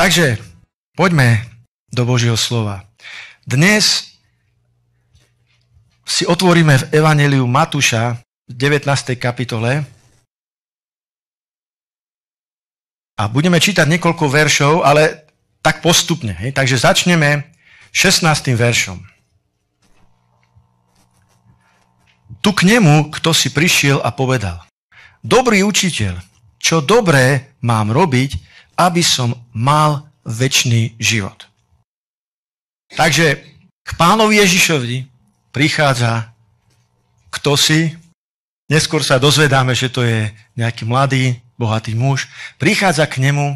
Takže poďme do Božieho slova. Dnes si otvoríme v Evangeliu Matúša v 19. kapitole a budeme čítať niekoľko veršov, ale tak postupne. Hej? Takže začneme 16. veršom. Tu k nemu, kto si prišiel a povedal, dobrý učiteľ, čo dobré mám robiť, aby som mal väčší život. Takže k pánovi Ježišovi prichádza kto si, neskôr sa dozvedáme, že to je nejaký mladý, bohatý muž, prichádza k nemu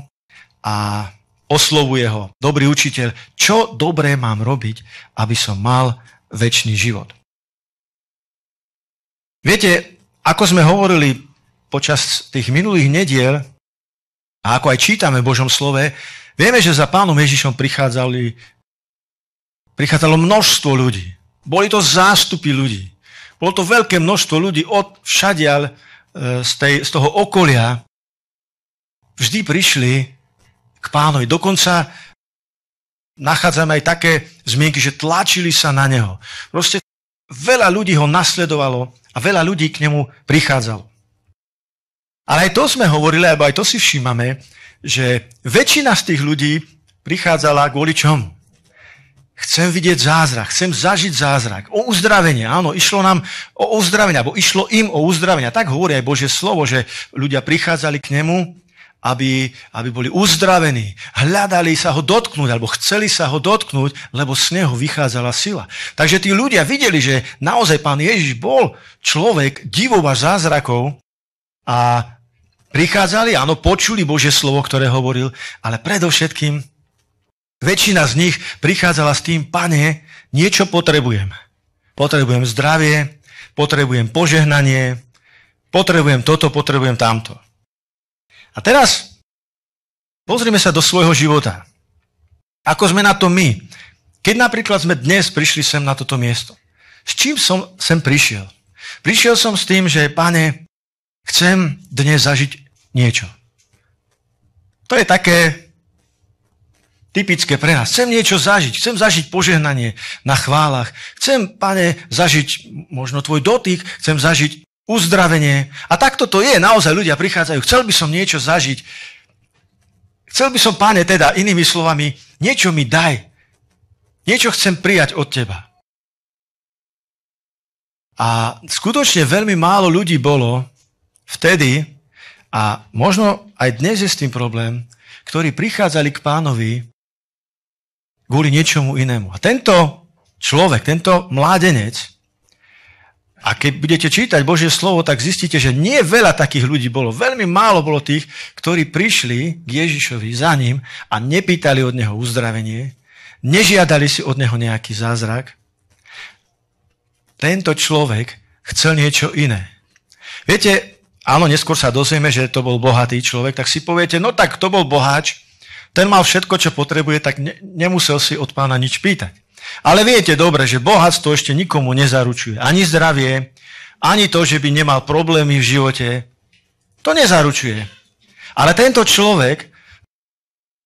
a oslovuje ho, dobrý učiteľ, čo dobré mám robiť, aby som mal väčší život. Viete, ako sme hovorili počas tých minulých nediel, a ako aj čítame v Božom slove, vieme, že za pánom Ježišom prichádzali, prichádzalo množstvo ľudí. Boli to zástupy ľudí. Bolo to veľké množstvo ľudí od všade z, tej, z toho okolia. Vždy prišli k pánovi. Dokonca nachádzame aj také zmienky, že tlačili sa na neho. Proste veľa ľudí ho nasledovalo a veľa ľudí k nemu prichádzalo. Ale aj to sme hovorili, alebo aj to si všímame, že väčšina z tých ľudí prichádzala kvôli čomu? Chcem vidieť zázrak, chcem zažiť zázrak. O uzdravenie, áno, išlo nám o uzdravenie, alebo išlo im o uzdravenie. Tak hovorí aj Božie slovo, že ľudia prichádzali k nemu, aby, aby boli uzdravení. Hľadali sa ho dotknúť, alebo chceli sa ho dotknúť, lebo z neho vychádzala sila. Takže tí ľudia videli, že naozaj pán Ježiš bol človek divov a zázrakov a Prichádzali, áno, počuli Bože slovo, ktoré hovoril, ale predovšetkým väčšina z nich prichádzala s tým, pane, niečo potrebujem. Potrebujem zdravie, potrebujem požehnanie, potrebujem toto, potrebujem tamto. A teraz pozrime sa do svojho života. Ako sme na to my? Keď napríklad sme dnes prišli sem na toto miesto, s čím som sem prišiel? Prišiel som s tým, že pane, Chcem dnes zažiť niečo. To je také typické pre nás. Chcem niečo zažiť, chcem zažiť požehnanie na chválach, chcem, pane, zažiť možno tvoj dotyk, chcem zažiť uzdravenie. A takto to je, naozaj ľudia prichádzajú, chcel by som niečo zažiť. Chcel by som, pane, teda inými slovami, niečo mi daj. Niečo chcem prijať od teba. A skutočne veľmi málo ľudí bolo vtedy, a možno aj dnes je s tým problém, ktorí prichádzali k pánovi kvôli niečomu inému. A tento človek, tento mládenec, a keď budete čítať Božie slovo, tak zistíte, že nie veľa takých ľudí bolo. Veľmi málo bolo tých, ktorí prišli k Ježišovi za ním a nepýtali od neho uzdravenie, nežiadali si od neho nejaký zázrak. Tento človek chcel niečo iné. Viete, áno, neskôr sa dozvieme, že to bol bohatý človek, tak si poviete, no tak to bol boháč, ten mal všetko, čo potrebuje, tak ne, nemusel si od pána nič pýtať. Ale viete dobre, že bohatstvo ešte nikomu nezaručuje. Ani zdravie, ani to, že by nemal problémy v živote. To nezaručuje. Ale tento človek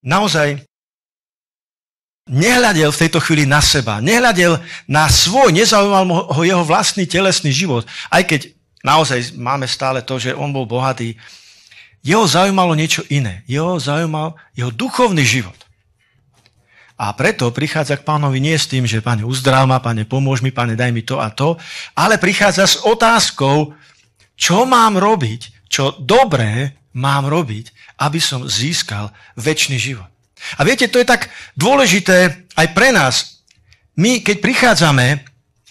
naozaj nehľadel v tejto chvíli na seba, nehľadel na svoj, nezaujímal ho jeho vlastný telesný život. Aj keď naozaj máme stále to, že on bol bohatý. Jeho zaujímalo niečo iné. Jeho zaujímal jeho duchovný život. A preto prichádza k pánovi nie s tým, že pane uzdrav ma, pane pomôž mi, pane daj mi to a to, ale prichádza s otázkou, čo mám robiť, čo dobré mám robiť, aby som získal väčší život. A viete, to je tak dôležité aj pre nás. My, keď prichádzame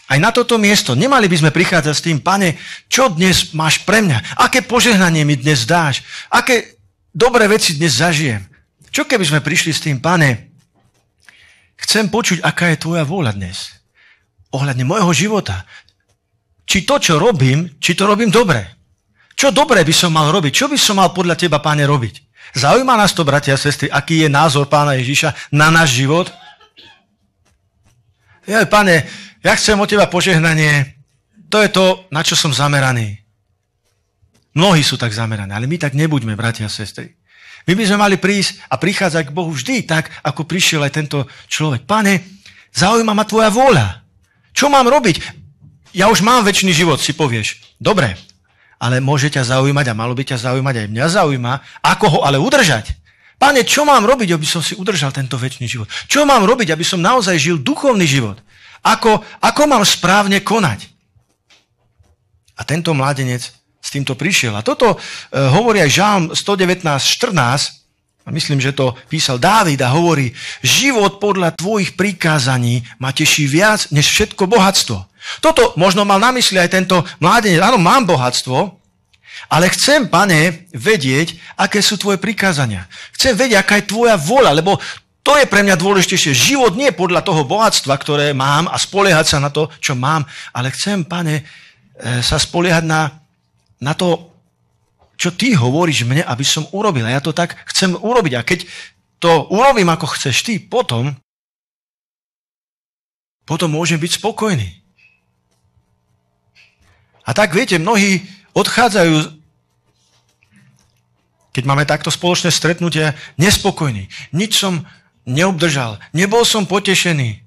aj na toto miesto nemali by sme prichádzať s tým, pane, čo dnes máš pre mňa? Aké požehnanie mi dnes dáš? Aké dobré veci dnes zažijem? Čo keby sme prišli s tým, pane, chcem počuť, aká je tvoja vôľa dnes? Ohľadne môjho života. Či to, čo robím, či to robím dobre. Čo dobre by som mal robiť? Čo by som mal podľa teba, pane robiť? Zaujíma nás to, bratia a sestry, aký je názor pána Ježiša na náš život? Ja, pane, ja chcem od teba požehnanie. To je to, na čo som zameraný. Mnohí sú tak zameraní, ale my tak nebuďme, bratia a sestry. My by sme mali prísť a prichádzať k Bohu vždy tak, ako prišiel aj tento človek. Pane, zaujíma ma tvoja vôľa. Čo mám robiť? Ja už mám väčší život, si povieš. Dobre, ale môže ťa zaujímať a malo by ťa zaujímať aj mňa zaujíma, ako ho ale udržať. Pane, čo mám robiť, aby som si udržal tento väčší život? Čo mám robiť, aby som naozaj žil duchovný život? Ako, ako mám správne konať? A tento mladenec s týmto prišiel. A toto e, hovorí aj Žalm 119.14. a myslím, že to písal Dávid a hovorí, život podľa tvojich prikázaní ma teší viac než všetko bohatstvo. Toto možno mal na mysli aj tento mladenec. Áno, mám bohatstvo, ale chcem, pane, vedieť, aké sú tvoje prikázania. Chcem vedieť, aká je tvoja vola, lebo to je pre mňa dôležitejšie. Život nie podľa toho bohatstva, ktoré mám a spoliehať sa na to, čo mám, ale chcem, pane, e, sa spoliehať na, na to, čo ty hovoríš mne, aby som urobil. A ja to tak chcem urobiť. A keď to urobím, ako chceš ty, potom, potom môžem byť spokojný. A tak, viete, mnohí odchádzajú keď máme takto spoločné stretnutie, nespokojní. Nič som neobdržal. Nebol som potešený.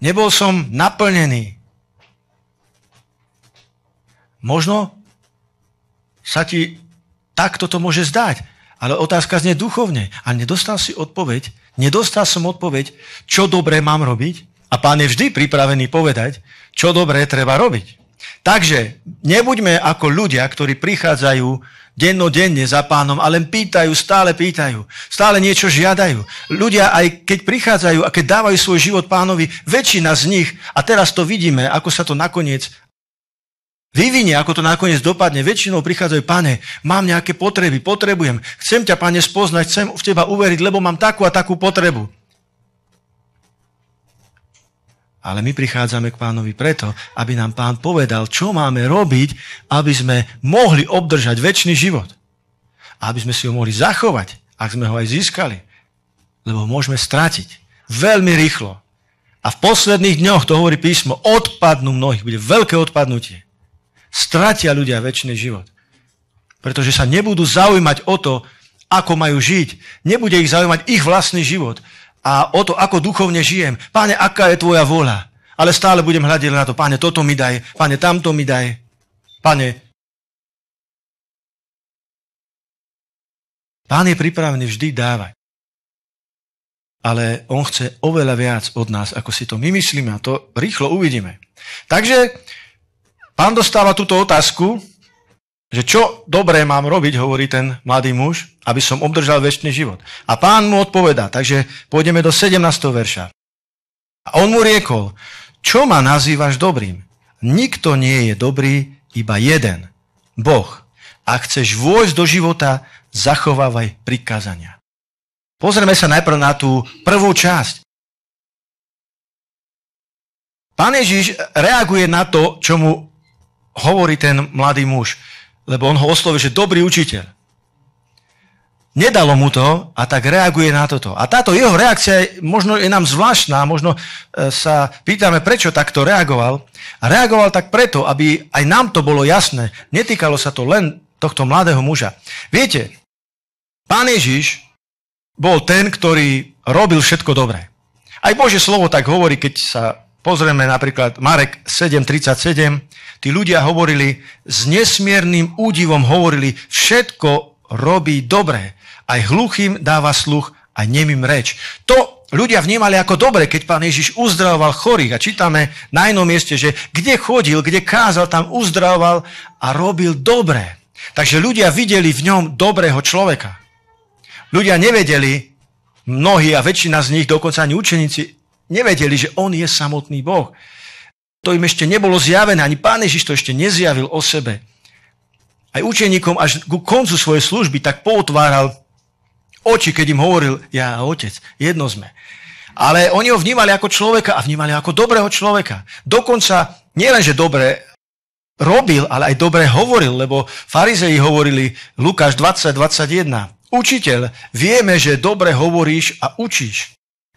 Nebol som naplnený. Možno sa ti takto to môže zdať, ale otázka znie duchovne. A nedostal si odpoveď, nedostal som odpoveď, čo dobré mám robiť. A pán je vždy pripravený povedať, čo dobré treba robiť. Takže nebuďme ako ľudia, ktorí prichádzajú dennodenne za pánom a len pýtajú, stále pýtajú, stále niečo žiadajú. Ľudia, aj keď prichádzajú a keď dávajú svoj život pánovi, väčšina z nich, a teraz to vidíme, ako sa to nakoniec vyvinie, ako to nakoniec dopadne, väčšinou prichádzajú, pane, mám nejaké potreby, potrebujem, chcem ťa, pane, spoznať, chcem v teba uveriť, lebo mám takú a takú potrebu. Ale my prichádzame k pánovi preto, aby nám pán povedal, čo máme robiť, aby sme mohli obdržať väčší život. Aby sme si ho mohli zachovať, ak sme ho aj získali. Lebo ho môžeme stratiť veľmi rýchlo. A v posledných dňoch, to hovorí písmo, odpadnú mnohých, bude veľké odpadnutie. Stratia ľudia väčší život. Pretože sa nebudú zaujímať o to, ako majú žiť. Nebude ich zaujímať ich vlastný život a o to, ako duchovne žijem. Páne, aká je tvoja vôľa? Ale stále budem hľadiť na to, páne, toto mi daj, páne, tamto mi daj. Pane, Pán je pripravený vždy dávať. Ale on chce oveľa viac od nás, ako si to my myslíme a to rýchlo uvidíme. Takže pán dostáva túto otázku, že čo dobré mám robiť, hovorí ten mladý muž, aby som obdržal väčší život. A pán mu odpovedá, takže pôjdeme do 17. verša. A on mu riekol, čo ma nazývaš dobrým? Nikto nie je dobrý, iba jeden, Boh. A chceš vôjsť do života, zachovávaj prikázania. Pozrieme sa najprv na tú prvú časť. Pán Ježiš reaguje na to, čo mu hovorí ten mladý muž lebo on ho oslovil, že dobrý učiteľ. Nedalo mu to a tak reaguje na toto. A táto jeho reakcia možno je nám zvláštna, možno e, sa pýtame, prečo takto reagoval. A reagoval tak preto, aby aj nám to bolo jasné. Netýkalo sa to len tohto mladého muža. Viete, pán Ježiš bol ten, ktorý robil všetko dobré. Aj Bože slovo tak hovorí, keď sa Pozrieme napríklad Marek 7.37. Tí ľudia hovorili, s nesmierným údivom hovorili, všetko robí dobre. Aj hluchým dáva sluch, aj nemým reč. To ľudia vnímali ako dobre, keď pán Ježiš uzdravoval chorých. A čítame na inom mieste, že kde chodil, kde kázal, tam uzdravoval a robil dobre. Takže ľudia videli v ňom dobrého človeka. Ľudia nevedeli, mnohí a väčšina z nich, dokonca ani učeníci, Nevedeli, že on je samotný Boh. To im ešte nebolo zjavené, ani pán Ježiš to ešte nezjavil o sebe. Aj učeníkom až ku koncu svojej služby tak poutváral oči, keď im hovoril, ja a otec, jedno sme. Ale oni ho vnímali ako človeka a vnímali ako dobrého človeka. Dokonca že dobre robil, ale aj dobre hovoril, lebo farizei hovorili Lukáš 20, 21. Učiteľ, vieme, že dobre hovoríš a učíš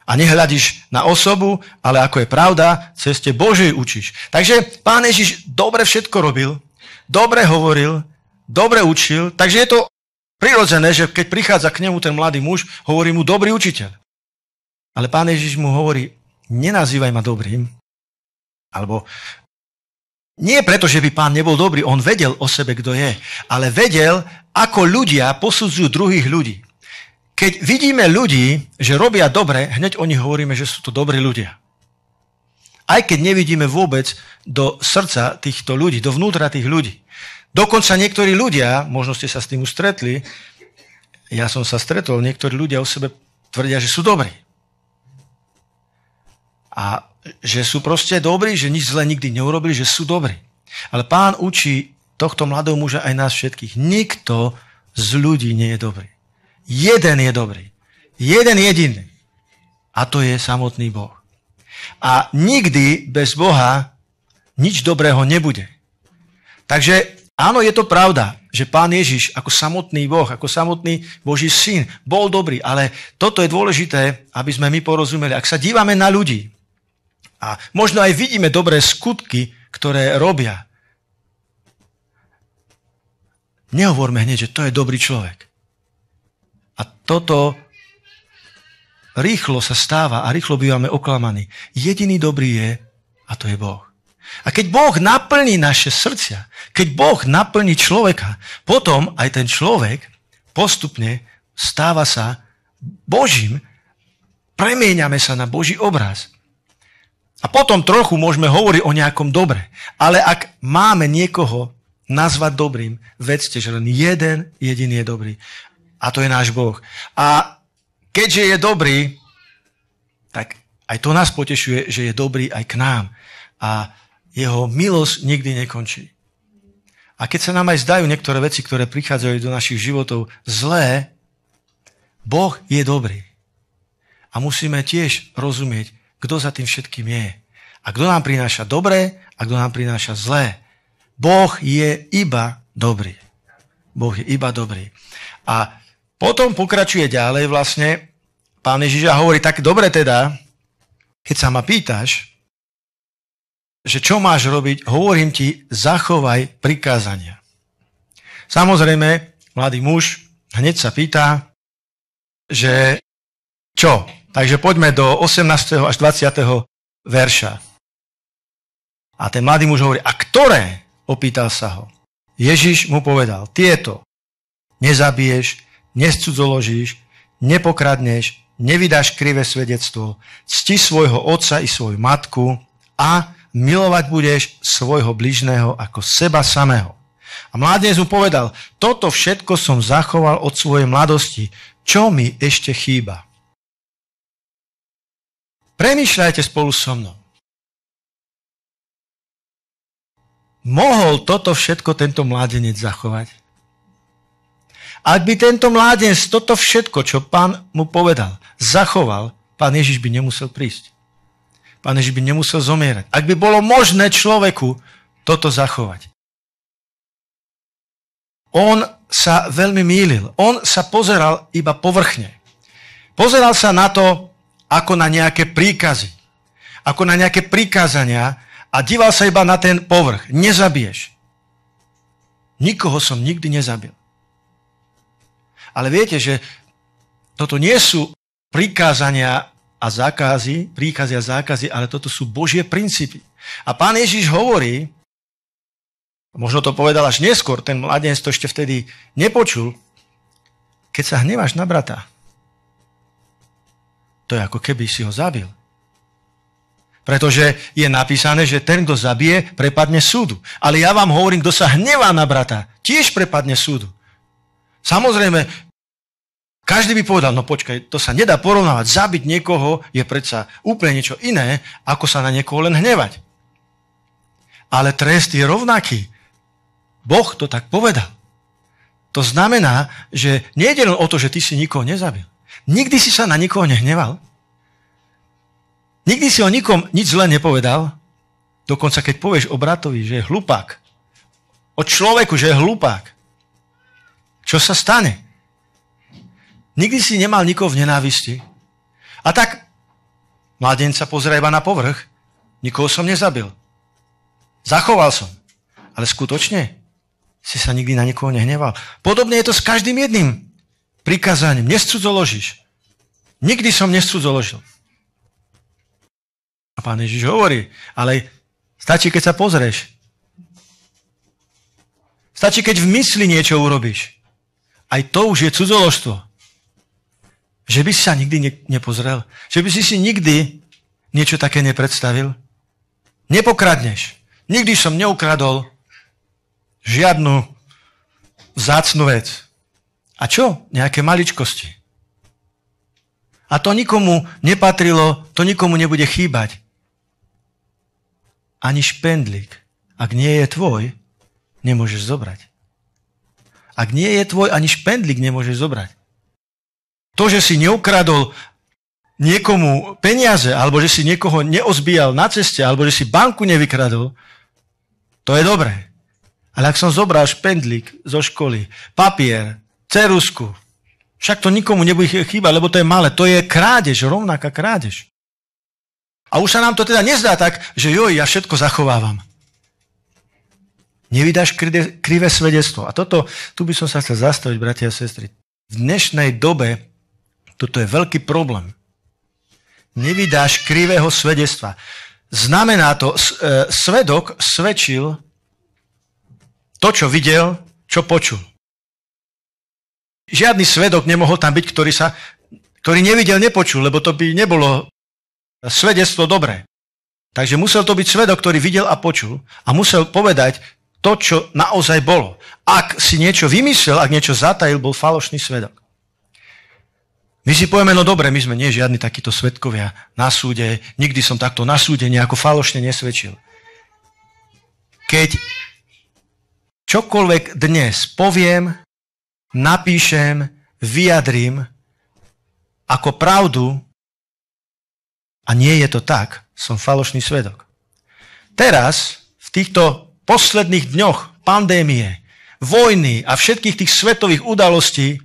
a nehľadíš na osobu, ale ako je pravda, ceste Božej učíš. Takže pán Ježiš dobre všetko robil, dobre hovoril, dobre učil, takže je to prirodzené, že keď prichádza k nemu ten mladý muž, hovorí mu dobrý učiteľ. Ale pán Ježiš mu hovorí, nenazývaj ma dobrým, alebo nie preto, že by pán nebol dobrý, on vedel o sebe, kto je, ale vedel, ako ľudia posudzujú druhých ľudí. Keď vidíme ľudí, že robia dobre, hneď o nich hovoríme, že sú to dobrí ľudia. Aj keď nevidíme vôbec do srdca týchto ľudí, do vnútra tých ľudí. Dokonca niektorí ľudia, možno ste sa s tým už stretli, ja som sa stretol, niektorí ľudia o sebe tvrdia, že sú dobrí. A že sú proste dobrí, že nič zle nikdy neurobili, že sú dobrí. Ale pán učí tohto mladého muža aj nás všetkých. Nikto z ľudí nie je dobrý. Jeden je dobrý. Jeden jediný. A to je samotný Boh. A nikdy bez Boha nič dobrého nebude. Takže áno, je to pravda, že pán Ježiš ako samotný Boh, ako samotný Boží syn bol dobrý, ale toto je dôležité, aby sme my porozumeli. Ak sa dívame na ľudí a možno aj vidíme dobré skutky, ktoré robia, nehovorme hneď, že to je dobrý človek. Toto rýchlo sa stáva a rýchlo bývame oklamaní. Jediný dobrý je, a to je Boh. A keď Boh naplní naše srdcia, keď Boh naplní človeka, potom aj ten človek postupne stáva sa Božím, premieňame sa na Boží obraz. A potom trochu môžeme hovoriť o nejakom dobre. Ale ak máme niekoho nazvať dobrým, vedzte, že len jeden jediný je dobrý. A to je náš Boh. A keďže je dobrý, tak aj to nás potešuje, že je dobrý aj k nám. A jeho milosť nikdy nekončí. A keď sa nám aj zdajú niektoré veci, ktoré prichádzajú do našich životov zlé, Boh je dobrý. A musíme tiež rozumieť, kto za tým všetkým je. A kto nám prináša dobré a kto nám prináša zlé. Boh je iba dobrý. Boh je iba dobrý. A potom pokračuje ďalej vlastne pán Ježiš a hovorí, tak dobre teda, keď sa ma pýtaš, že čo máš robiť, hovorím ti, zachovaj prikázania. Samozrejme, mladý muž hneď sa pýta, že čo? Takže poďme do 18. až 20. verša. A ten mladý muž hovorí, a ktoré? Opýtal sa ho. Ježiš mu povedal, tieto. Nezabiješ, nescudzoložíš, nepokradneš, nevydáš krivé svedectvo, cti svojho otca i svoju matku a milovať budeš svojho bližného ako seba samého. A mládenec mu povedal, toto všetko som zachoval od svojej mladosti, čo mi ešte chýba? Premýšľajte spolu so mnou. Mohol toto všetko tento mládenec zachovať? Ak by tento mládenc toto všetko, čo pán mu povedal, zachoval, pán Ježiš by nemusel prísť. Pán Ježiš by nemusel zomierať. Ak by bolo možné človeku toto zachovať. On sa veľmi mýlil. On sa pozeral iba povrchne. Pozeral sa na to, ako na nejaké príkazy. Ako na nejaké prikázania a díval sa iba na ten povrch. Nezabiješ. Nikoho som nikdy nezabil. Ale viete, že toto nie sú prikázania a zákazy, príkazy a zákazy, ale toto sú Božie princípy. A pán Ježiš hovorí, možno to povedal až neskôr, ten mladenec to ešte vtedy nepočul, keď sa hneváš na brata, to je ako keby si ho zabil. Pretože je napísané, že ten, kto zabije, prepadne súdu. Ale ja vám hovorím, kto sa hnevá na brata, tiež prepadne súdu. Samozrejme, každý by povedal, no počkaj, to sa nedá porovnávať. Zabiť niekoho je predsa úplne niečo iné, ako sa na niekoho len hnevať. Ale trest je rovnaký. Boh to tak povedal. To znamená, že nejde len o to, že ty si nikoho nezabil. Nikdy si sa na nikoho nehneval. Nikdy si o nikom nič zle nepovedal. Dokonca keď povieš o bratovi, že je hlupák. O človeku, že je hlupák. Čo sa stane? Nikdy si nemal nikoho v nenávisti. A tak mladenca pozera iba na povrch. Nikoho som nezabil. Zachoval som. Ale skutočne si sa nikdy na nikoho nehneval. Podobne je to s každým jedným prikázaním. Nescudzoložíš. Nikdy som nescudzoložil. A pán Ježiš hovorí, ale stačí, keď sa pozrieš. Stačí, keď v mysli niečo urobíš. Aj to už je cudzoložstvo. Že by si sa nikdy nepozrel? Že by si si nikdy niečo také nepredstavil? Nepokradneš. Nikdy som neukradol žiadnu zácnu vec. A čo? Nejaké maličkosti. A to nikomu nepatrilo, to nikomu nebude chýbať. Ani špendlík, ak nie je tvoj, nemôžeš zobrať. Ak nie je tvoj, ani špendlík nemôžeš zobrať. To, že si neukradol niekomu peniaze, alebo že si niekoho neozbíjal na ceste, alebo že si banku nevykradol, to je dobré. Ale ak som zobral špendlík zo školy, papier, cerusku, však to nikomu nebude chýbať, lebo to je malé. To je krádež, rovnaká krádež. A už sa nám to teda nezdá tak, že joj, ja všetko zachovávam. Nevydáš krivé svedectvo. A toto, tu by som sa chcel zastaviť, bratia a sestry. V dnešnej dobe toto je veľký problém. Nevydáš krivého svedectva. Znamená to, e, svedok svedčil to, čo videl, čo počul. Žiadny svedok nemohol tam byť, ktorý, sa, ktorý nevidel, nepočul, lebo to by nebolo svedectvo dobré. Takže musel to byť svedok, ktorý videl a počul a musel povedať to, čo naozaj bolo. Ak si niečo vymyslel, ak niečo zatajil, bol falošný svedok. My si povieme, no dobre, my sme nie žiadni takíto svetkovia na súde, nikdy som takto na súde nejako falošne nesvedčil. Keď čokoľvek dnes poviem, napíšem, vyjadrím ako pravdu a nie je to tak, som falošný svedok. Teraz, v týchto posledných dňoch pandémie, vojny a všetkých tých svetových udalostí,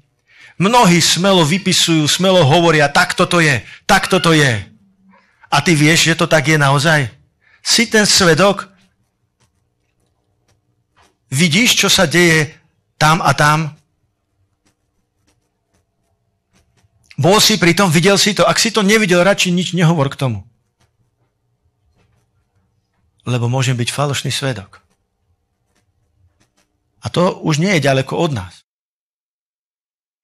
Mnohí smelo vypisujú, smelo hovoria, tak toto je, tak toto je. A ty vieš, že to tak je naozaj? Si ten svedok? Vidíš, čo sa deje tam a tam? Bol si pri tom, videl si to. Ak si to nevidel, radšej nič nehovor k tomu. Lebo môžem byť falošný svedok. A to už nie je ďaleko od nás.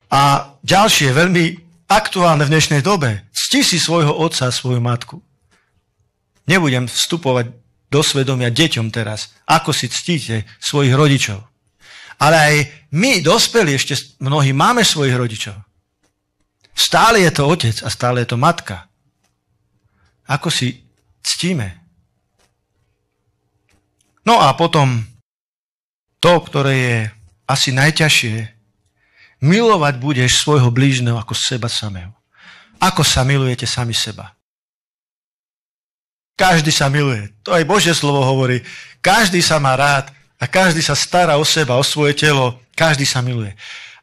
A ďalšie, veľmi aktuálne v dnešnej dobe. Cti si svojho otca a svoju matku. Nebudem vstupovať do svedomia deťom teraz, ako si ctíte svojich rodičov. Ale aj my, dospelí, ešte mnohí máme svojich rodičov. Stále je to otec a stále je to matka. Ako si ctíme? No a potom to, ktoré je asi najťažšie Milovať budeš svojho blížneho ako seba samého. Ako sa milujete sami seba? Každý sa miluje. To aj Božie slovo hovorí. Každý sa má rád a každý sa stará o seba, o svoje telo. Každý sa miluje.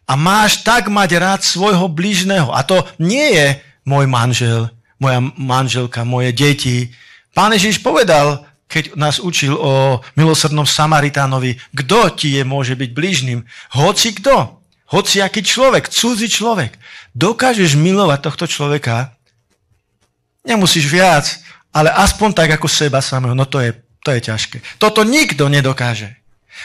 A máš tak mať rád svojho blížneho. A to nie je môj manžel, moja manželka, moje deti. Pán Ježiš povedal, keď nás učil o milosrdnom Samaritánovi, kto ti je môže byť blížnym? Hoci kto. Hoci aký človek, cudzí človek, dokážeš milovať tohto človeka, nemusíš viac, ale aspoň tak ako seba samého. No to je, to je ťažké. Toto nikto nedokáže.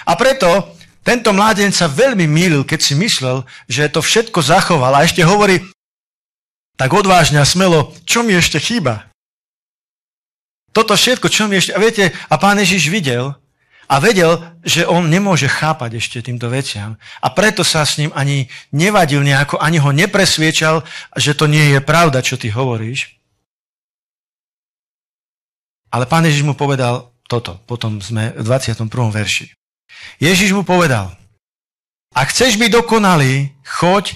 A preto tento mláden sa veľmi mýlil, keď si myslel, že to všetko zachoval a ešte hovorí tak odvážne a smelo, čo mi ešte chýba? Toto všetko, čo mi ešte... A viete, a pán Ježiš videl, a vedel, že on nemôže chápať ešte týmto veciam. A preto sa s ním ani nevadil nejako, ani ho nepresviečal, že to nie je pravda, čo ty hovoríš. Ale pán Ježiš mu povedal toto, potom sme v 21. verši. Ježiš mu povedal, ak chceš byť dokonalý, choď,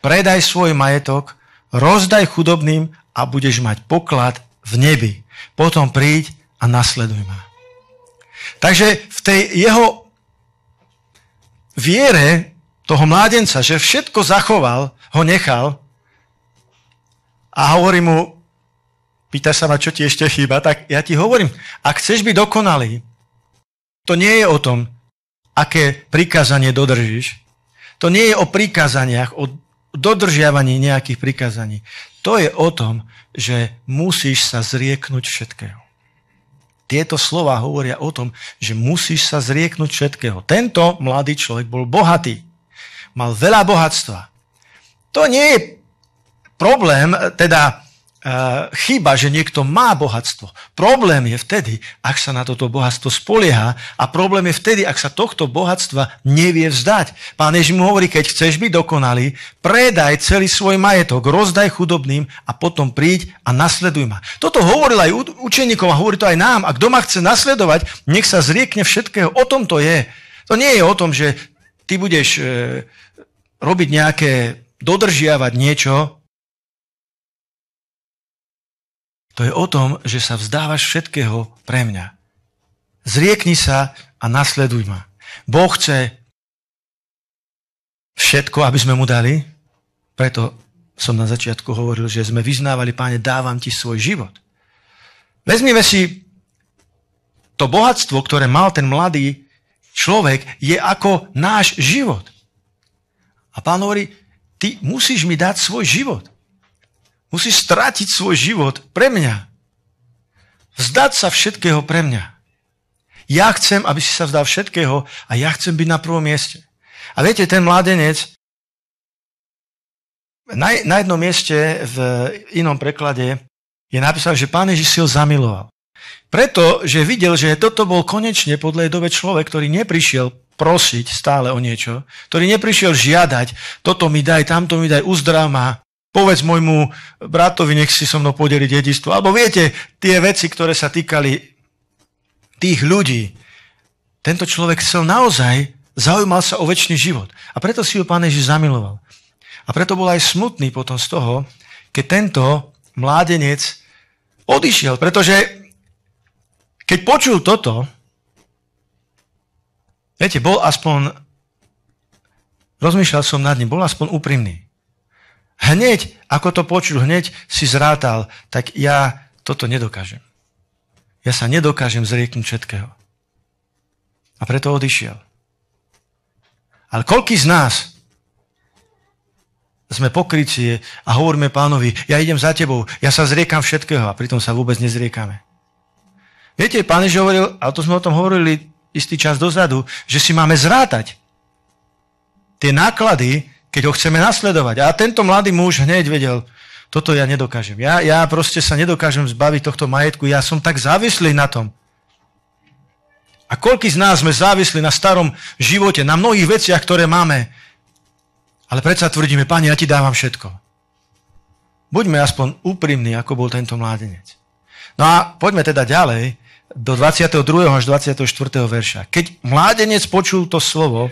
predaj svoj majetok, rozdaj chudobným a budeš mať poklad v nebi. Potom príď a nasleduj ma. Takže v tej jeho viere toho mládenca, že všetko zachoval, ho nechal a hovorí mu, pýta sa ma, čo ti ešte chýba, tak ja ti hovorím, ak chceš byť dokonalý, to nie je o tom, aké prikázanie dodržíš. To nie je o prikázaniach, o dodržiavaní nejakých prikázaní. To je o tom, že musíš sa zrieknúť všetkého. Tieto slova hovoria o tom, že musíš sa zrieknúť všetkého. Tento mladý človek bol bohatý. Mal veľa bohatstva. To nie je problém, teda Eh, chyba, že niekto má bohatstvo. Problém je vtedy, ak sa na toto bohatstvo spolieha a problém je vtedy, ak sa tohto bohatstva nevie vzdať. Pán Ježiš mu hovorí, keď chceš byť dokonalý, predaj celý svoj majetok, rozdaj chudobným a potom príď a nasleduj ma. Toto hovoril aj učeníkom a hovorí to aj nám. A kto ma chce nasledovať, nech sa zriekne všetkého. O tom to je. To nie je o tom, že ty budeš eh, robiť nejaké, dodržiavať niečo, To je o tom, že sa vzdávaš všetkého pre mňa. Zriekni sa a nasleduj ma. Boh chce všetko, aby sme mu dali, preto som na začiatku hovoril, že sme vyznávali, páne, dávam ti svoj život. Vezmime si to bohatstvo, ktoré mal ten mladý človek, je ako náš život. A pán hovorí, ty musíš mi dať svoj život. Musíš strátiť svoj život pre mňa. Vzdať sa všetkého pre mňa. Ja chcem, aby si sa vzdal všetkého a ja chcem byť na prvom mieste. A viete, ten mladenec. na, na jednom mieste v inom preklade je napísal, že pán Ježiš si ho zamiloval. Pretože videl, že toto bol konečne podľa jej dobe človek, ktorý neprišiel prosiť stále o niečo, ktorý neprišiel žiadať, toto mi daj, tamto mi daj, uzdrav ma, Povedz môjmu bratovi, nech si so mnou podeli dedistvo. Alebo viete, tie veci, ktoré sa týkali tých ľudí. Tento človek chcel naozaj, zaujímal sa o väčší život. A preto si ho Pán Ježiš zamiloval. A preto bol aj smutný potom z toho, keď tento mládenec odišiel. Pretože keď počul toto, viete, bol aspoň, rozmýšľal som nad ním, bol aspoň úprimný. Hneď, ako to počul, hneď si zrátal, tak ja toto nedokážem. Ja sa nedokážem zrieknúť všetkého. A preto odišiel. Ale koľký z nás sme pokrycie a hovoríme pánovi, ja idem za tebou, ja sa zriekam všetkého a pritom sa vôbec nezriekame. Viete, pán Ježiš hovoril, a to sme o tom hovorili istý čas dozadu, že si máme zrátať tie náklady, keď ho chceme nasledovať. A tento mladý muž hneď vedel, toto ja nedokážem. Ja, ja proste sa nedokážem zbaviť tohto majetku. Ja som tak závislý na tom. A koľký z nás sme závislí na starom živote, na mnohých veciach, ktoré máme. Ale predsa tvrdíme, pani ja ti dávam všetko. Buďme aspoň úprimní, ako bol tento mládenec. No a poďme teda ďalej do 22. až 24. verša. Keď mládenec počul to slovo,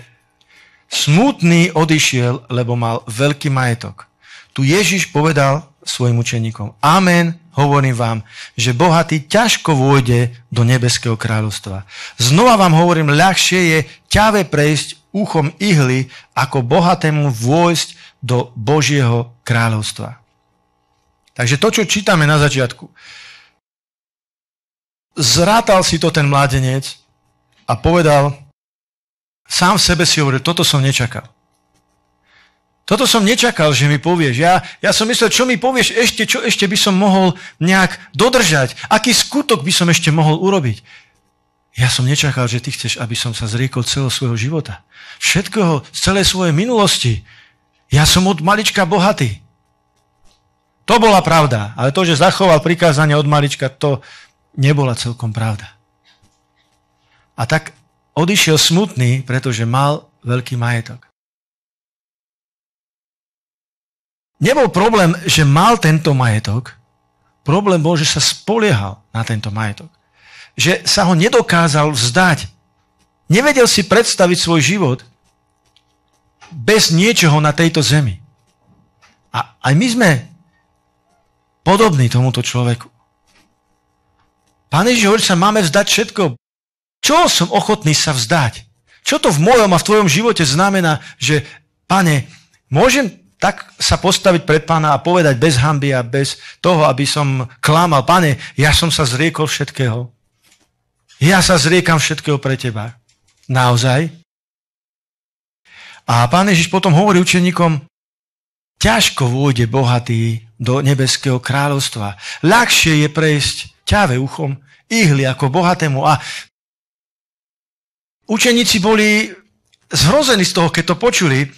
Smutný odišiel, lebo mal veľký majetok. Tu Ježiš povedal svojim učeníkom, Amen, hovorím vám, že bohatý ťažko vôjde do nebeského kráľovstva. Znova vám hovorím, ľahšie je ťave prejsť uchom ihly, ako bohatému vôjsť do Božieho kráľovstva. Takže to, čo čítame na začiatku. Zrátal si to ten mladenec a povedal, sám v sebe si hovoril, toto som nečakal. Toto som nečakal, že mi povieš. Ja, ja som myslel, čo mi povieš ešte, čo ešte by som mohol nejak dodržať, aký skutok by som ešte mohol urobiť. Ja som nečakal, že ty chceš, aby som sa zriekol celého svojho života. Všetkoho, z celej svojej minulosti. Ja som od malička bohatý. To bola pravda, ale to, že zachoval prikázanie od malička, to nebola celkom pravda. A tak odišiel smutný, pretože mal veľký majetok. Nebol problém, že mal tento majetok, problém bol, že sa spoliehal na tento majetok. Že sa ho nedokázal vzdať. Nevedel si predstaviť svoj život bez niečoho na tejto zemi. A aj my sme podobní tomuto človeku. Pane Ježiš hovorí, sa máme vzdať všetko. Čo som ochotný sa vzdať? Čo to v mojom a v tvojom živote znamená, že pane, môžem tak sa postaviť pred pána a povedať bez hamby a bez toho, aby som klamal. Pane, ja som sa zriekol všetkého. Ja sa zriekam všetkého pre teba. Naozaj? A pán Ježiš potom hovorí učeníkom, ťažko vôjde bohatý do nebeského kráľovstva. Ľahšie je prejsť ťave uchom ihly ako bohatému. A Učeníci boli zhrození z toho, keď to počuli.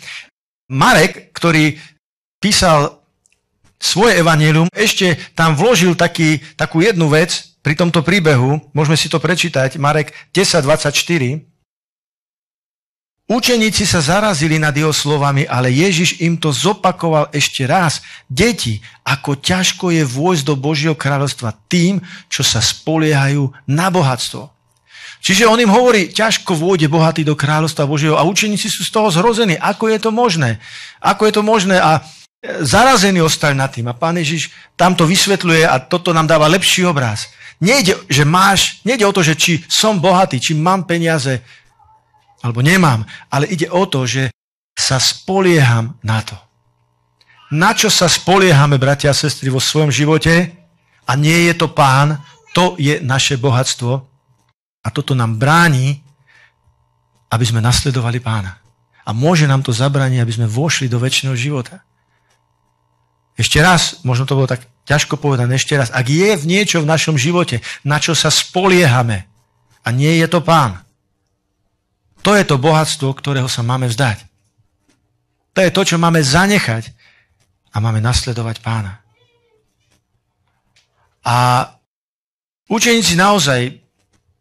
Marek, ktorý písal svoje evanelium, ešte tam vložil taký, takú jednu vec pri tomto príbehu. Môžeme si to prečítať. Marek 10.24. Učeníci sa zarazili nad jeho slovami, ale Ježiš im to zopakoval ešte raz. Deti, ako ťažko je vôjsť do Božieho kráľovstva tým, čo sa spoliehajú na bohatstvo. Čiže on im hovorí, ťažko vôjde bohatý do kráľovstva Božieho a učeníci sú z toho zhrození. Ako je to možné? Ako je to možné? A e, zarazený ostal nad tým. A pán Ježiš tam to vysvetľuje a toto nám dáva lepší obraz. Nejde, že máš, nejde o to, že či som bohatý, či mám peniaze, alebo nemám, ale ide o to, že sa spolieham na to. Na čo sa spoliehame, bratia a sestry, vo svojom živote? A nie je to pán, to je naše bohatstvo, a toto nám bráni, aby sme nasledovali pána. A môže nám to zabrániť, aby sme vošli do väčšného života. Ešte raz, možno to bolo tak ťažko povedané, ešte raz, ak je v niečo v našom živote, na čo sa spoliehame, a nie je to pán, to je to bohatstvo, ktorého sa máme vzdať. To je to, čo máme zanechať a máme nasledovať pána. A učeníci naozaj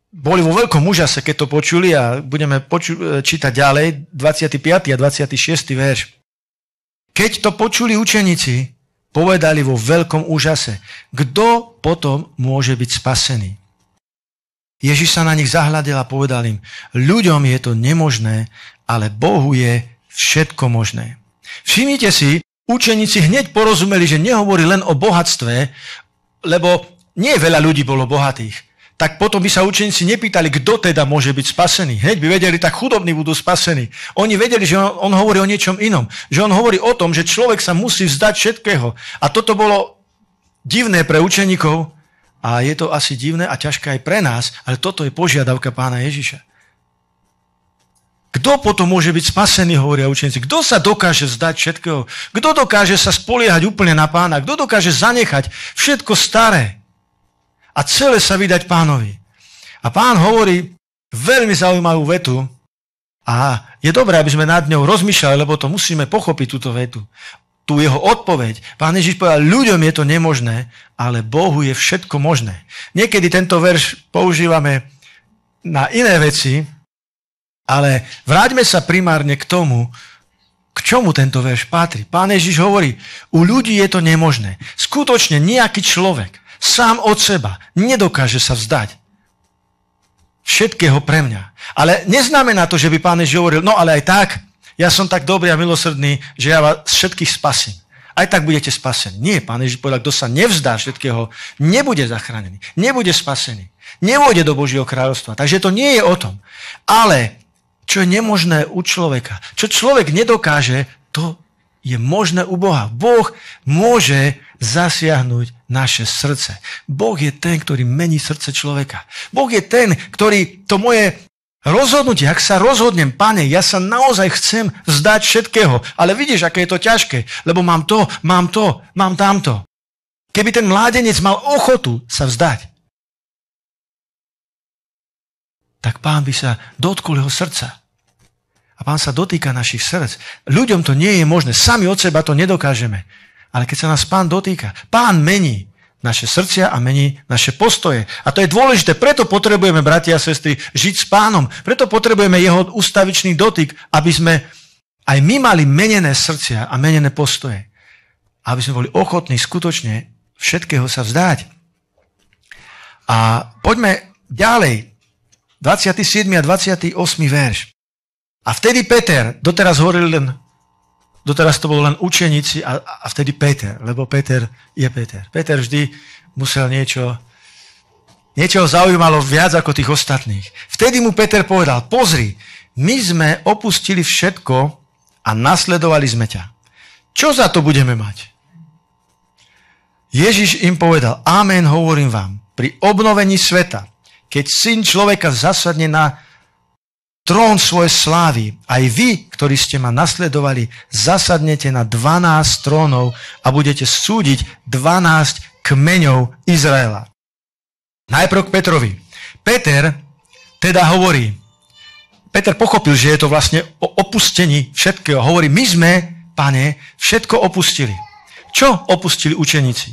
boli vo veľkom úžase, keď to počuli a budeme poču- e, čítať ďalej 25. a 26. verš. Keď to počuli učeníci, povedali vo veľkom úžase, kto potom môže byť spasený. Ježiš sa na nich zahľadil a povedal im, ľuďom je to nemožné, ale Bohu je všetko možné. Všimnite si, učeníci hneď porozumeli, že nehovorí len o bohatstve, lebo nie veľa ľudí bolo bohatých tak potom by sa učeníci nepýtali, kto teda môže byť spasený. Hneď by vedeli, tak chudobní budú spasení. Oni vedeli, že on, on hovorí o niečom inom. Že on hovorí o tom, že človek sa musí vzdať všetkého. A toto bolo divné pre učeníkov a je to asi divné a ťažké aj pre nás, ale toto je požiadavka pána Ježiša. Kto potom môže byť spasený, hovoria učeníci? Kto sa dokáže zdať všetkého? Kto dokáže sa spoliehať úplne na pána? Kto dokáže zanechať všetko staré? a celé sa vydať pánovi. A pán hovorí veľmi zaujímavú vetu a je dobré, aby sme nad ňou rozmýšľali, lebo to musíme pochopiť túto vetu. Tu jeho odpoveď. Pán Ježiš povedal, ľuďom je to nemožné, ale Bohu je všetko možné. Niekedy tento verš používame na iné veci, ale vráťme sa primárne k tomu, k čomu tento verš patrí. Pán Ježiš hovorí, u ľudí je to nemožné. Skutočne nejaký človek, Sám od seba. Nedokáže sa vzdať. Všetkého pre mňa. Ale neznamená to, že by pán Ježiš hovoril, no ale aj tak, ja som tak dobrý a milosrdný, že ja vás všetkých spasím. Aj tak budete spasení. Nie, pán Ježiš povedal, kto sa nevzdá všetkého, nebude zachránený, nebude spasený, nevôjde do Božieho kráľovstva. Takže to nie je o tom. Ale čo je nemožné u človeka, čo človek nedokáže, to je možné u Boha. Boh môže zasiahnuť naše srdce. Boh je ten, ktorý mení srdce človeka. Boh je ten, ktorý to moje rozhodnutie, ak sa rozhodnem, pane, ja sa naozaj chcem vzdať všetkého, ale vidíš, aké je to ťažké, lebo mám to, mám to, mám tamto. Keby ten mládenec mal ochotu sa vzdať, tak pán by sa dotkol jeho srdca. A pán sa dotýka našich srdc. Ľuďom to nie je možné. Sami od seba to nedokážeme. Ale keď sa nás pán dotýka, pán mení naše srdcia a mení naše postoje. A to je dôležité. Preto potrebujeme, bratia a sestry, žiť s pánom. Preto potrebujeme jeho ustavičný dotyk, aby sme aj my mali menené srdcia a menené postoje. Aby sme boli ochotní skutočne všetkého sa vzdať. A poďme ďalej. 27. a 28. verš. A vtedy Peter, doteraz hovoril len Doteraz to bol len učeníci a, a vtedy Peter, lebo Peter je Peter. Peter vždy musel niečo, niečo zaujímalo viac ako tých ostatných. Vtedy mu Peter povedal, pozri, my sme opustili všetko a nasledovali sme ťa. Čo za to budeme mať? Ježiš im povedal, amen, hovorím vám, pri obnovení sveta, keď syn človeka zasadne na trón svojej slávy. Aj vy, ktorí ste ma nasledovali, zasadnete na 12 trónov a budete súdiť 12 kmeňov Izraela. Najprv k Petrovi. Peter teda hovorí, Peter pochopil, že je to vlastne o opustení všetkého. Hovorí, my sme, pane, všetko opustili. Čo opustili učeníci?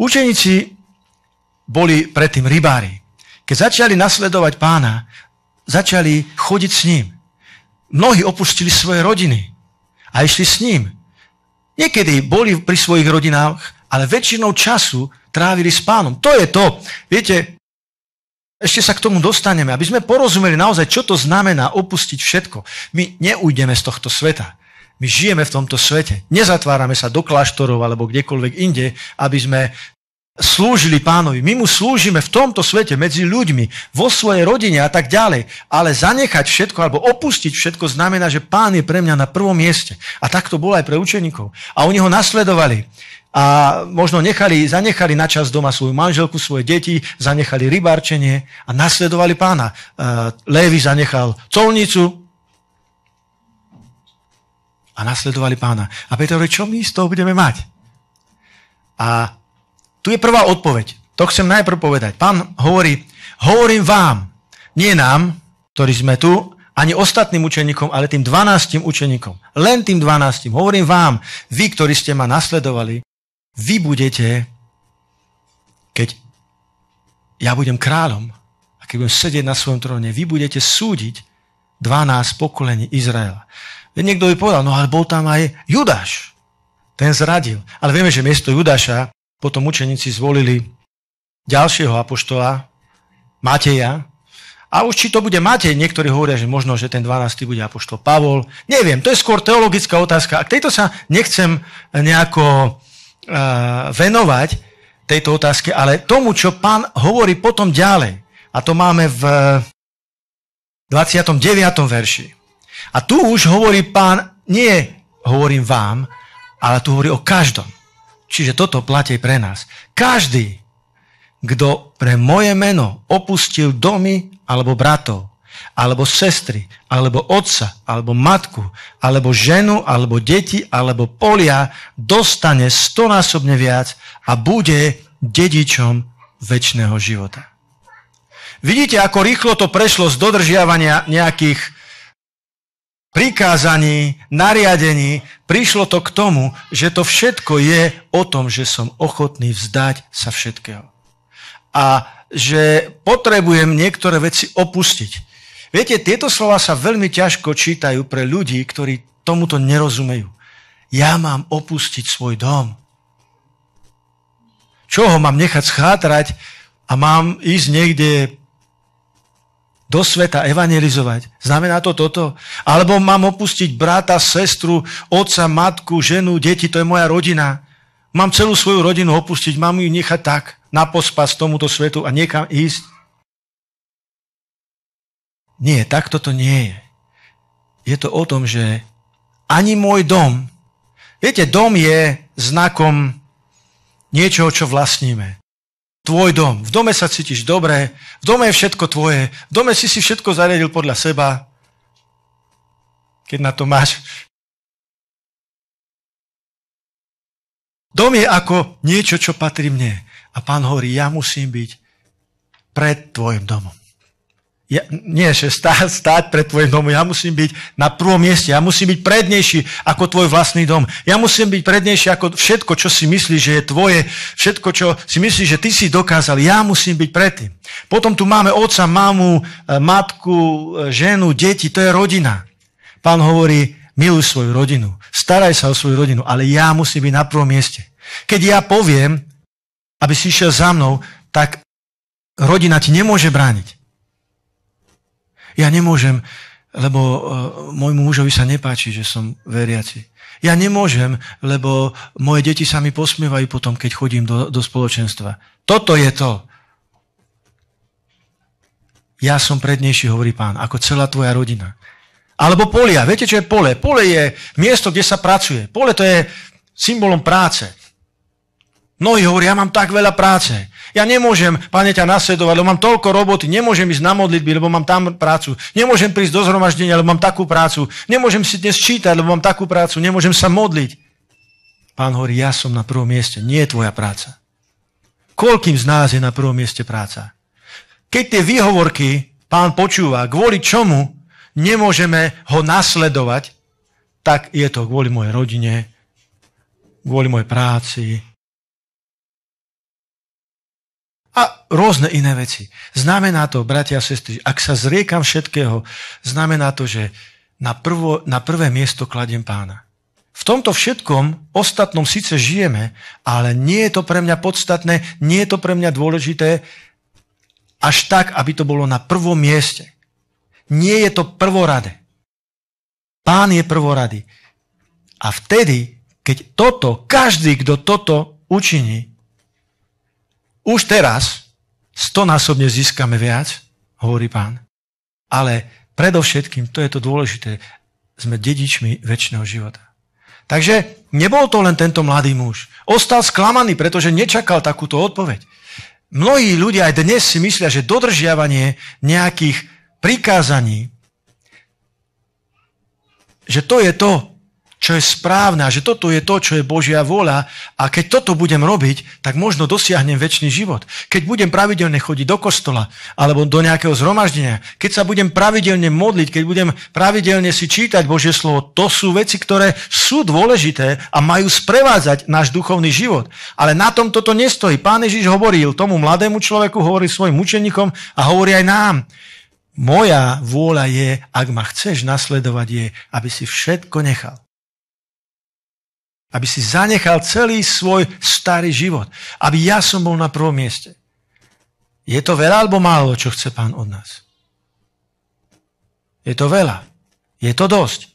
Učeníci boli predtým rybári. Keď začali nasledovať pána, začali chodiť s ním. Mnohí opustili svoje rodiny a išli s ním. Niekedy boli pri svojich rodinách, ale väčšinou času trávili s pánom. To je to. Viete, ešte sa k tomu dostaneme, aby sme porozumeli naozaj, čo to znamená opustiť všetko. My neújdeme z tohto sveta. My žijeme v tomto svete. Nezatvárame sa do kláštorov alebo kdekoľvek inde, aby sme slúžili pánovi. My mu slúžime v tomto svete, medzi ľuďmi, vo svojej rodine a tak ďalej. Ale zanechať všetko alebo opustiť všetko znamená, že pán je pre mňa na prvom mieste. A tak to bolo aj pre učeníkov. A oni ho nasledovali. A možno nechali, zanechali na čas doma svoju manželku, svoje deti, zanechali rybárčenie a nasledovali pána. E, Lévy zanechal colnicu a nasledovali pána. A Peter hovorí, čo my z toho budeme mať? A tu je prvá odpoveď. To chcem najprv povedať. Pán hovorí, hovorím vám, nie nám, ktorí sme tu, ani ostatným učeníkom, ale tým 12 učeníkom. Len tým 12. Hovorím vám, vy, ktorí ste ma nasledovali, vy budete, keď ja budem kráľom a keď budem sedieť na svojom tróne, vy budete súdiť 12 pokolení Izraela. Niekto by povedal, no ale bol tam aj Judáš. Ten zradil. Ale vieme, že miesto Judáša potom učeníci zvolili ďalšieho apoštola, Mateja. A už či to bude Matej, niektorí hovoria, že možno, že ten 12. bude apoštol Pavol. Neviem, to je skôr teologická otázka. A k tejto sa nechcem eh, nejako uh, venovať, tejto otázke, ale tomu, čo pán hovorí potom ďalej. A to máme v 29. Eh, verši. A tu už hovorí pán, nie hovorím vám, ale tu hovorí o každom. Čiže toto platí pre nás. Každý, kto pre moje meno opustil domy alebo bratov, alebo sestry, alebo otca, alebo matku, alebo ženu, alebo deti, alebo polia, dostane stonásobne viac a bude dedičom väčšného života. Vidíte, ako rýchlo to prešlo z dodržiavania nejakých prikázaní, nariadení, prišlo to k tomu, že to všetko je o tom, že som ochotný vzdať sa všetkého. A že potrebujem niektoré veci opustiť. Viete, tieto slova sa veľmi ťažko čítajú pre ľudí, ktorí tomuto nerozumejú. Ja mám opustiť svoj dom. Čo ho mám nechať schátrať a mám ísť niekde do sveta evangelizovať. Znamená to toto? Alebo mám opustiť brata, sestru, otca, matku, ženu, deti, to je moja rodina. Mám celú svoju rodinu opustiť, mám ju nechať tak, na pospas tomuto svetu a niekam ísť. Nie, takto to nie je. Je to o tom, že ani môj dom, viete, dom je znakom niečoho, čo vlastníme tvoj dom. V dome sa cítiš dobre, v dome je všetko tvoje, v dome si si všetko zariadil podľa seba. Keď na to máš. Dom je ako niečo, čo patrí mne. A pán hovorí, ja musím byť pred tvojim domom ja, nie, že stáť, stáť pred tvojim domom, ja musím byť na prvom mieste, ja musím byť prednejší ako tvoj vlastný dom. Ja musím byť prednejší ako všetko, čo si myslíš, že je tvoje, všetko, čo si myslíš, že ty si dokázal, ja musím byť predtým. Potom tu máme otca, mamu, e, matku, e, ženu, deti, to je rodina. Pán hovorí, miluj svoju rodinu, staraj sa o svoju rodinu, ale ja musím byť na prvom mieste. Keď ja poviem, aby si išiel za mnou, tak rodina ti nemôže brániť. Ja nemôžem, lebo e, môjmu mužovi sa nepáči, že som veriaci. Ja nemôžem, lebo moje deti sa mi posmievajú potom, keď chodím do, do spoločenstva. Toto je to. Ja som prednejší, hovorí pán, ako celá tvoja rodina. Alebo polia. Viete, čo je pole? Pole je miesto, kde sa pracuje. Pole to je symbolom práce. Mnohí hovoria, ja mám tak veľa práce. Ja nemôžem, pane, ťa nasledovať, lebo mám toľko roboty, nemôžem ísť na modlitby, lebo mám tam prácu. Nemôžem prísť do zhromaždenia, lebo mám takú prácu. Nemôžem si dnes čítať, lebo mám takú prácu. Nemôžem sa modliť. Pán hovorí, ja som na prvom mieste, nie je tvoja práca. Koľkým z nás je na prvom mieste práca? Keď tie výhovorky pán počúva, kvôli čomu nemôžeme ho nasledovať, tak je to kvôli mojej rodine, kvôli mojej práci, a rôzne iné veci. Znamená to, bratia a sestry, ak sa zriekam všetkého, znamená to, že na, prvo, na prvé miesto kladiem pána. V tomto všetkom ostatnom síce žijeme, ale nie je to pre mňa podstatné, nie je to pre mňa dôležité až tak, aby to bolo na prvom mieste. Nie je to prvorade. Pán je prvorady. A vtedy, keď toto, každý, kto toto učiní, už teraz stonásobne získame viac, hovorí pán. Ale predovšetkým, to je to dôležité, sme dedičmi väčšného života. Takže nebol to len tento mladý muž. Ostal sklamaný, pretože nečakal takúto odpoveď. Mnohí ľudia aj dnes si myslia, že dodržiavanie nejakých prikázaní, že to je to, čo je správne že toto je to, čo je Božia vôľa a keď toto budem robiť, tak možno dosiahnem väčší život. Keď budem pravidelne chodiť do kostola alebo do nejakého zhromaždenia, keď sa budem pravidelne modliť, keď budem pravidelne si čítať Božie slovo, to sú veci, ktoré sú dôležité a majú sprevádzať náš duchovný život. Ale na tom toto nestojí. Pán Ježiš hovoril tomu mladému človeku, hovorí svojim učeníkom a hovorí aj nám. Moja vôľa je, ak ma chceš nasledovať, je, aby si všetko nechal. Aby si zanechal celý svoj starý život. Aby ja som bol na prvom mieste. Je to veľa alebo málo, čo chce pán od nás? Je to veľa. Je to dosť.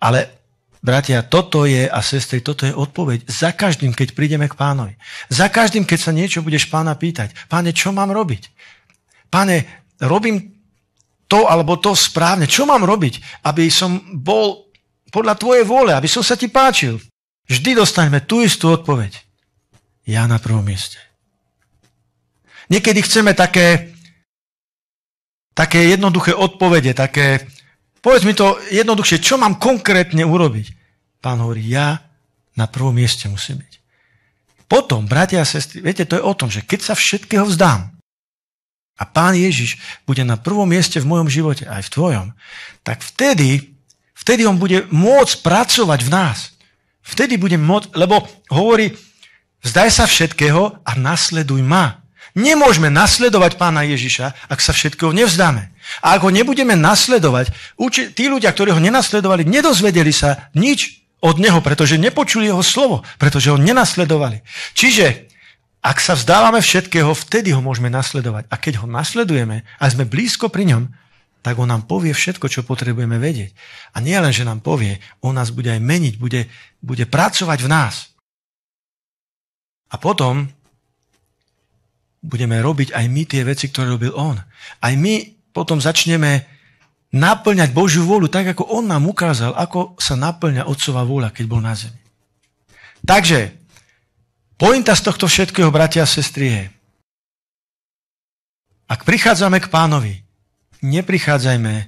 Ale Bratia, toto je, a sestry, toto je odpoveď za každým, keď prídeme k pánovi. Za každým, keď sa niečo budeš pána pýtať. Páne, čo mám robiť? Páne, robím to alebo to správne. Čo mám robiť, aby som bol podľa tvojej vôle, aby som sa ti páčil? Vždy dostaňme tú istú odpoveď. Ja na prvom mieste. Niekedy chceme také, také jednoduché odpovede, také, povedz mi to jednoduchšie, čo mám konkrétne urobiť. Pán hovorí, ja na prvom mieste musím byť. Potom, bratia a sestry, viete, to je o tom, že keď sa všetkého vzdám a Pán Ježiš bude na prvom mieste v mojom živote, aj v tvojom, tak vtedy, vtedy on bude môcť pracovať v nás. Vtedy budem môcť, lebo hovorí, vzdaj sa všetkého a nasleduj ma. Nemôžeme nasledovať pána Ježiša, ak sa všetkého nevzdáme. A ak ho nebudeme nasledovať, tí ľudia, ktorí ho nenasledovali, nedozvedeli sa nič od neho, pretože nepočuli jeho slovo, pretože ho nenasledovali. Čiže ak sa vzdávame všetkého, vtedy ho môžeme nasledovať. A keď ho nasledujeme a sme blízko pri ňom, tak on nám povie všetko, čo potrebujeme vedieť. A nie len, že nám povie, on nás bude aj meniť, bude, bude pracovať v nás. A potom budeme robiť aj my tie veci, ktoré robil on. Aj my potom začneme naplňať Božiu vôľu tak, ako on nám ukázal, ako sa naplňa Otcová vôľa, keď bol na zemi. Takže, pointa z tohto všetkého, bratia a sestry, je, ak prichádzame k pánovi, neprichádzajme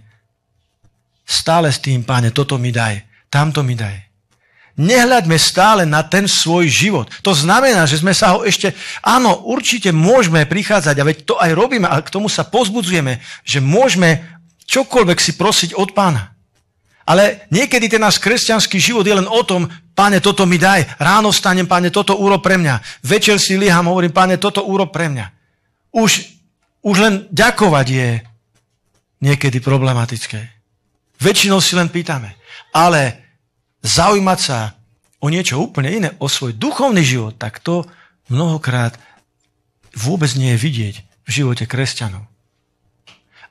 stále s tým, páne, toto mi daj, tamto mi daj. Nehľadme stále na ten svoj život. To znamená, že sme sa ho ešte... Áno, určite môžeme prichádzať, a veď to aj robíme, a k tomu sa pozbudzujeme, že môžeme čokoľvek si prosiť od pána. Ale niekedy ten náš kresťanský život je len o tom, páne, toto mi daj, ráno stanem, páne, toto úro pre mňa, večer si liham, hovorím, páne, toto úro pre mňa. Už, už len ďakovať je niekedy problematické. Väčšinou si len pýtame. Ale zaujímať sa o niečo úplne iné, o svoj duchovný život, tak to mnohokrát vôbec nie je vidieť v živote kresťanov.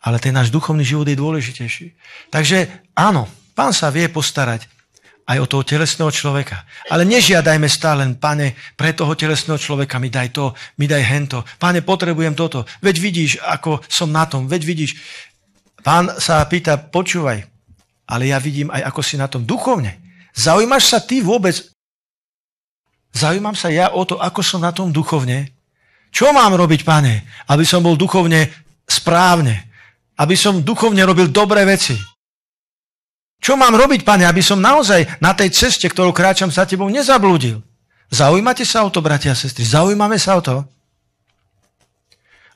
Ale ten náš duchovný život je dôležitejší. Takže áno, pán sa vie postarať aj o toho telesného človeka. Ale nežiadajme stále, len pane, pre toho telesného človeka mi daj to, mi daj hento. Pane, potrebujem toto. Veď vidíš, ako som na tom. Veď vidíš, Pán sa pýta, počúvaj, ale ja vidím aj, ako si na tom duchovne. Zaujímaš sa ty vôbec? Zaujímam sa ja o to, ako som na tom duchovne. Čo mám robiť, pane, aby som bol duchovne správne? Aby som duchovne robil dobré veci? Čo mám robiť, pane, aby som naozaj na tej ceste, ktorú kráčam za tebou, nezablúdil? Zaujímate sa o to, bratia a sestry? Zaujímame sa o to?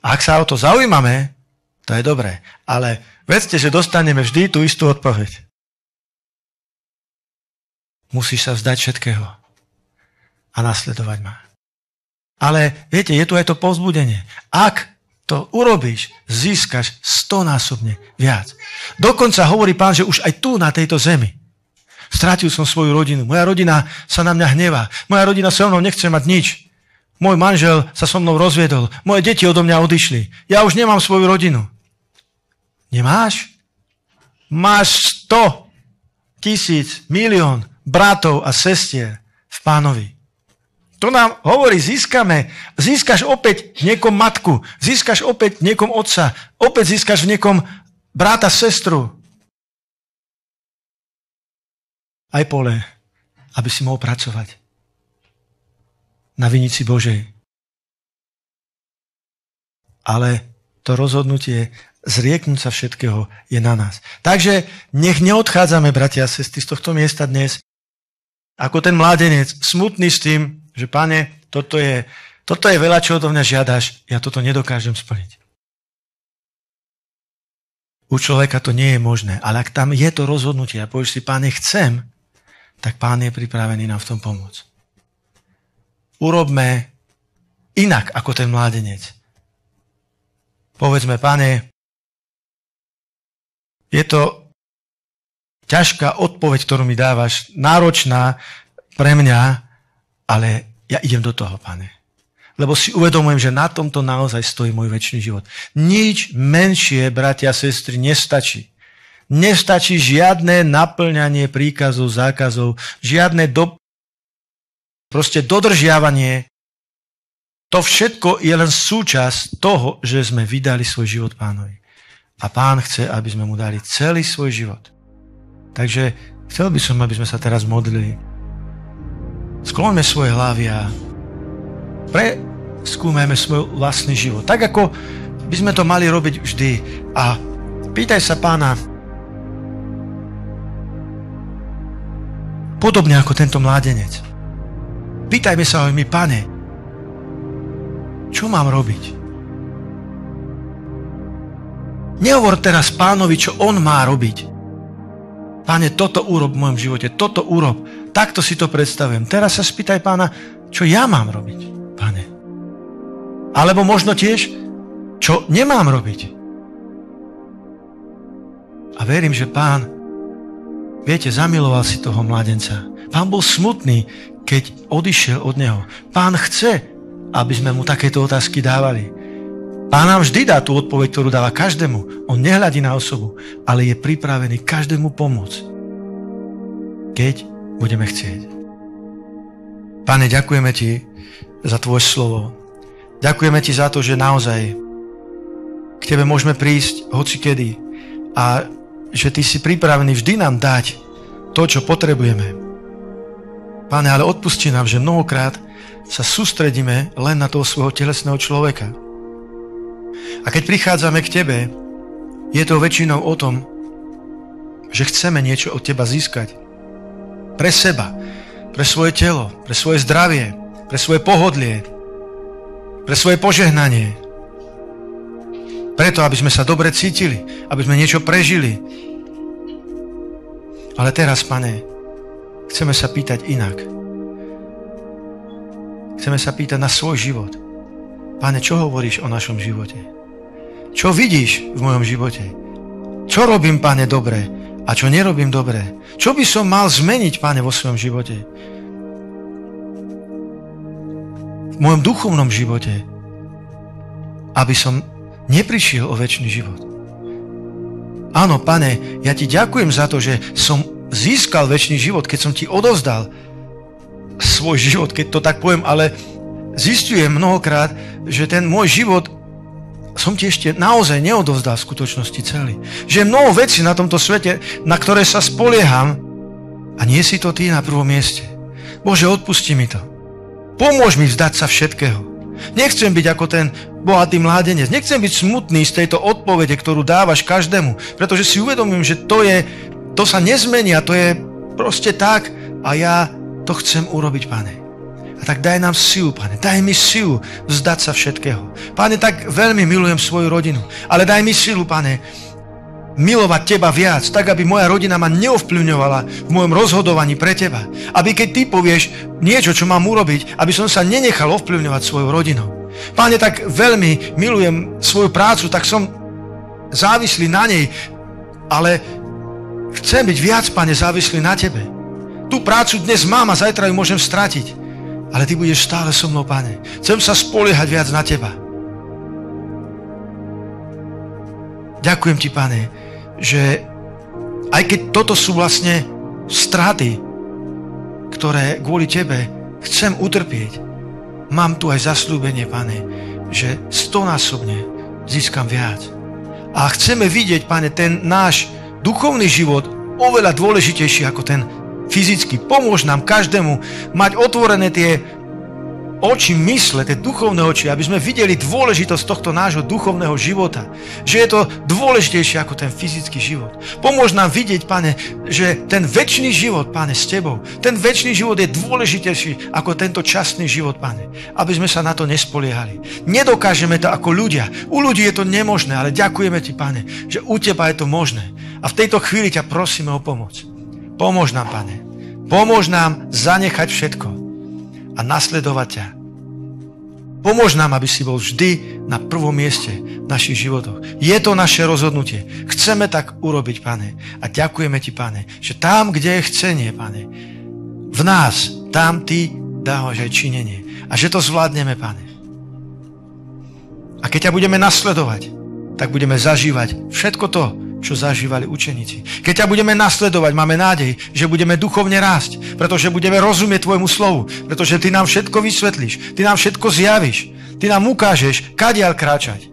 ak sa o to zaujímame, to je dobré. Ale vedzte, že dostaneme vždy tú istú odpoveď. Musíš sa vzdať všetkého a nasledovať ma. Ale viete, je tu aj to povzbudenie. Ak to urobíš, získaš stonásobne viac. Dokonca hovorí pán, že už aj tu na tejto zemi. Strátil som svoju rodinu. Moja rodina sa na mňa hnevá. Moja rodina so mnou nechce mať nič. Môj manžel sa so mnou rozviedol. Moje deti odo mňa odišli. Ja už nemám svoju rodinu. Nemáš? Máš 100, tisíc, milión bratov a sestier v pánovi. To nám hovorí, získame, získaš opäť niekom matku, získaš opäť niekom otca, opäť získaš v niekom bráta, sestru. Aj pole, aby si mohol pracovať na vinici Božej. Ale to rozhodnutie zrieknúť sa všetkého je na nás. Takže nech neodchádzame, bratia a sestry, z tohto miesta dnes ako ten mládenec, smutný s tým, že pane, toto je, toto je veľa, čo odo mňa žiadaš, ja toto nedokážem splniť. U človeka to nie je možné, ale ak tam je to rozhodnutie a povieš si, páne, chcem, tak pán je pripravený nám v tom pomôcť. Urobme inak ako ten mládenec. Povedzme, pane, je to ťažká odpoveď, ktorú mi dávaš, náročná pre mňa, ale ja idem do toho, pane. Lebo si uvedomujem, že na tomto naozaj stojí môj väčší život. Nič menšie, bratia a sestry, nestačí. Nestačí žiadne naplňanie príkazov, zákazov, žiadne do... proste dodržiavanie. To všetko je len súčasť toho, že sme vydali svoj život pánovi. A pán chce, aby sme mu dali celý svoj život. Takže chcel by som, aby sme sa teraz modlili. Skloňme svoje hlavy a preskúmajme svoj vlastný život. Tak ako by sme to mali robiť vždy. A pýtaj sa pána, podobne ako tento mládenec. Pýtajme sa ho my, pane, čo mám robiť? Nehovor teraz pánovi, čo on má robiť. Pane, toto urob v mojom živote, toto urob. Takto si to predstavujem. Teraz sa spýtaj pána, čo ja mám robiť, pane. Alebo možno tiež, čo nemám robiť. A verím, že pán, viete, zamiloval si toho mladenca. Pán bol smutný, keď odišiel od neho. Pán chce, aby sme mu takéto otázky dávali. Pán nám vždy dá tú odpoveď, ktorú dáva každému. On nehľadí na osobu, ale je pripravený každému pomôcť, keď budeme chcieť. Pane, ďakujeme Ti za Tvoje slovo. Ďakujeme Ti za to, že naozaj k Tebe môžeme prísť hocikedy a že Ty si pripravený vždy nám dať to, čo potrebujeme. Pane, ale odpusti nám, že mnohokrát sa sústredíme len na toho svojho telesného človeka a keď prichádzame k Tebe, je to väčšinou o tom, že chceme niečo od Teba získať. Pre seba, pre svoje telo, pre svoje zdravie, pre svoje pohodlie, pre svoje požehnanie. Preto, aby sme sa dobre cítili, aby sme niečo prežili. Ale teraz, pane, chceme sa pýtať inak. Chceme sa pýtať na svoj život. Pane, čo hovoríš o našom živote? Čo vidíš v mojom živote? Čo robím, Pane, dobre a čo nerobím dobre? Čo by som mal zmeniť, Pane, vo svojom živote? V mojom duchovnom živote, aby som neprišiel o väčší život. Áno, Pane, ja Ti ďakujem za to, že som získal väčší život, keď som Ti odovzdal svoj život, keď to tak poviem, ale zistujem mnohokrát, že ten môj život som ti ešte naozaj neodovzdal v skutočnosti celý. Že je mnoho vecí na tomto svete, na ktoré sa spolieham a nie si to ty na prvom mieste. Bože, odpusti mi to. Pomôž mi vzdať sa všetkého. Nechcem byť ako ten bohatý mládenec. Nechcem byť smutný z tejto odpovede, ktorú dávaš každému, pretože si uvedomím, že to je, to sa nezmenia, to je proste tak a ja to chcem urobiť, pane. A tak daj nám silu, Pane, daj mi silu vzdať sa všetkého. Pane, tak veľmi milujem svoju rodinu, ale daj mi silu, Pane, milovať Teba viac, tak aby moja rodina ma neovplyvňovala v mojom rozhodovaní pre Teba. Aby keď Ty povieš niečo, čo mám urobiť, aby som sa nenechal ovplyvňovať svojou rodinou. Páne, tak veľmi milujem svoju prácu, tak som závislý na nej, ale chcem byť viac, Pane, závislý na Tebe. Tú prácu dnes mám a zajtra ju môžem stratiť. Ale ty budeš stále so mnou, pane. Chcem sa spoliehať viac na teba. Ďakujem ti, pane, že aj keď toto sú vlastne straty, ktoré kvôli tebe chcem utrpieť, mám tu aj zaslúbenie pane, že stonásobne získam viac. A chceme vidieť, pane, ten náš duchovný život oveľa dôležitejší ako ten fyzicky. Pomôž nám každému mať otvorené tie oči mysle, tie duchovné oči, aby sme videli dôležitosť tohto nášho duchovného života. Že je to dôležitejšie ako ten fyzický život. Pomôž nám vidieť, pane, že ten väčší život, pane, s tebou, ten väčší život je dôležitejší ako tento časný život, pane. Aby sme sa na to nespoliehali. Nedokážeme to ako ľudia. U ľudí je to nemožné, ale ďakujeme ti, pane, že u teba je to možné. A v tejto chvíli ťa prosíme o pomoc. Pomôž nám, Pane. Pomôž nám zanechať všetko a nasledovať ťa. Pomôž nám, aby si bol vždy na prvom mieste v našich životoch. Je to naše rozhodnutie. Chceme tak urobiť, Pane. A ďakujeme Ti, Pane, že tam, kde je chcenie, Pane, v nás, tam Ty dávaš aj činenie. A že to zvládneme, Pane. A keď ťa budeme nasledovať, tak budeme zažívať všetko to, čo zažívali učeníci. Keď ťa budeme nasledovať, máme nádej, že budeme duchovne rásť, pretože budeme rozumieť Tvojmu slovu, pretože Ty nám všetko vysvetlíš, Ty nám všetko zjavíš, Ty nám ukážeš, kadiaľ kráčať.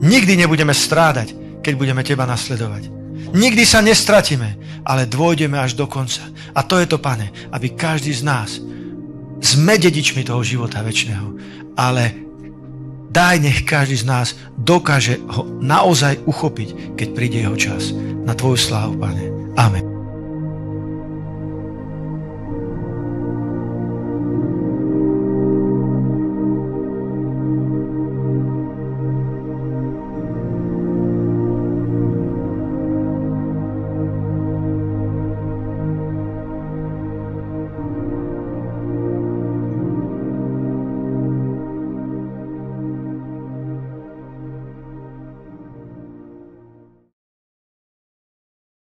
Nikdy nebudeme strádať, keď budeme Teba nasledovať. Nikdy sa nestratíme, ale dôjdeme až do konca. A to je to, pane, aby každý z nás sme dedičmi toho života väčšného, ale Daj, nech každý z nás dokáže ho naozaj uchopiť, keď príde jeho čas. Na Tvoju slávu, Pane. Amen.